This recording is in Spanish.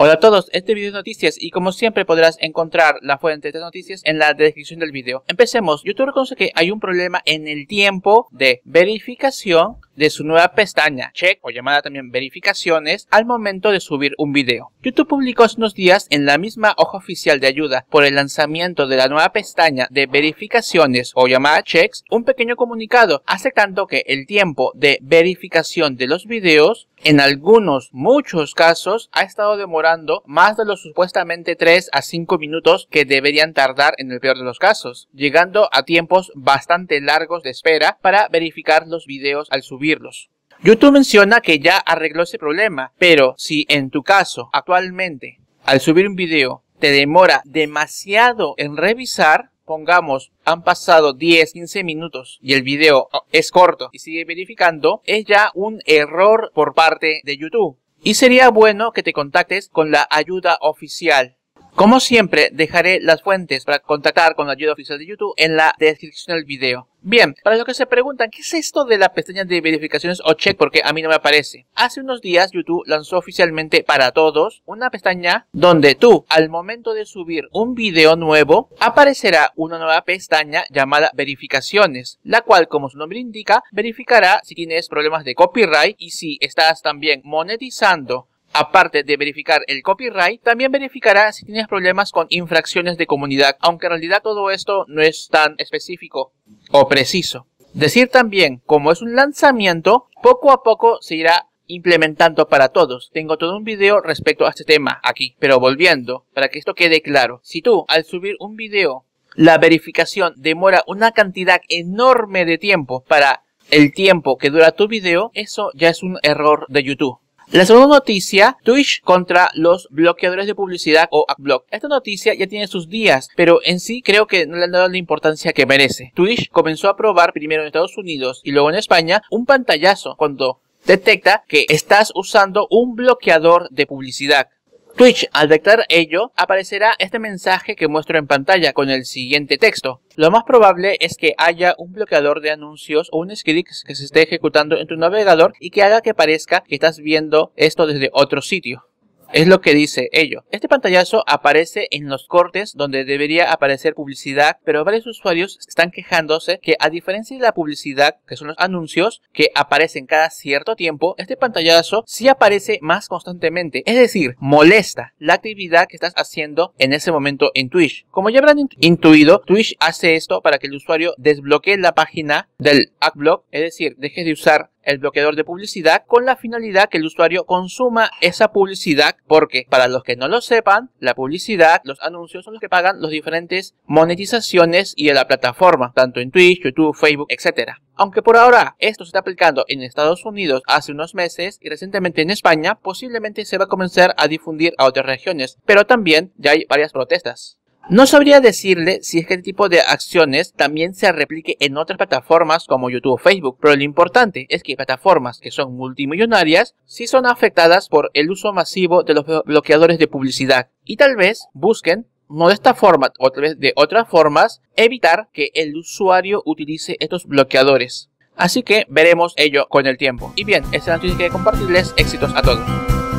Hola a todos, este video es noticias y como siempre podrás encontrar la fuente de noticias en la descripción del video. Empecemos, YouTube reconoce que hay un problema en el tiempo de verificación de su nueva pestaña, check o llamada también verificaciones, al momento de subir un video. YouTube publicó hace unos días en la misma hoja oficial de ayuda por el lanzamiento de la nueva pestaña de verificaciones o llamada checks un pequeño comunicado aceptando que el tiempo de verificación de los videos en algunos, muchos casos, ha estado demorando más de los supuestamente 3 a 5 minutos que deberían tardar en el peor de los casos, llegando a tiempos bastante largos de espera para verificar los videos al subir YouTube menciona que ya arregló ese problema, pero si en tu caso actualmente al subir un video te demora demasiado en revisar, pongamos han pasado 10, 15 minutos y el video oh, es corto y sigue verificando, es ya un error por parte de YouTube. Y sería bueno que te contactes con la ayuda oficial como siempre, dejaré las fuentes para contactar con la ayuda oficial de YouTube en la descripción del video. Bien, para los que se preguntan, ¿qué es esto de la pestaña de verificaciones o check? Porque a mí no me aparece. Hace unos días YouTube lanzó oficialmente para todos una pestaña donde tú, al momento de subir un video nuevo, aparecerá una nueva pestaña llamada verificaciones, la cual, como su nombre indica, verificará si tienes problemas de copyright y si estás también monetizando aparte de verificar el copyright, también verificará si tienes problemas con infracciones de comunidad, aunque en realidad todo esto no es tan específico o preciso. Decir también, como es un lanzamiento, poco a poco se irá implementando para todos. Tengo todo un video respecto a este tema aquí, pero volviendo, para que esto quede claro, si tú al subir un video, la verificación demora una cantidad enorme de tiempo para el tiempo que dura tu video, eso ya es un error de YouTube. La segunda noticia, Twitch contra los bloqueadores de publicidad o AdBlock. Esta noticia ya tiene sus días, pero en sí creo que no le han dado la importancia que merece. Twitch comenzó a probar primero en Estados Unidos y luego en España un pantallazo cuando detecta que estás usando un bloqueador de publicidad. Twitch, al detectar ello, aparecerá este mensaje que muestro en pantalla con el siguiente texto. Lo más probable es que haya un bloqueador de anuncios o un script que se esté ejecutando en tu navegador y que haga que parezca que estás viendo esto desde otro sitio. Es lo que dice ello. Este pantallazo aparece en los cortes donde debería aparecer publicidad, pero varios usuarios están quejándose que a diferencia de la publicidad, que son los anuncios que aparecen cada cierto tiempo, este pantallazo sí aparece más constantemente. Es decir, molesta la actividad que estás haciendo en ese momento en Twitch. Como ya habrán intuido, Twitch hace esto para que el usuario desbloquee la página del adblock, es decir, dejes de usar el bloqueador de publicidad con la finalidad que el usuario consuma esa publicidad porque para los que no lo sepan la publicidad los anuncios son los que pagan los diferentes monetizaciones y de la plataforma tanto en Twitch, YouTube, Facebook, etcétera. Aunque por ahora esto se está aplicando en Estados Unidos hace unos meses y recientemente en España, posiblemente se va a comenzar a difundir a otras regiones, pero también ya hay varias protestas. No sabría decirle si es que este tipo de acciones también se replique en otras plataformas como YouTube o Facebook, pero lo importante es que plataformas que son multimillonarias sí son afectadas por el uso masivo de los bloqueadores de publicidad y tal vez busquen no de esta forma, o tal vez de otras formas, evitar que el usuario utilice estos bloqueadores. Así que veremos ello con el tiempo. Y bien, esta noticia que compartirles. Éxitos a todos.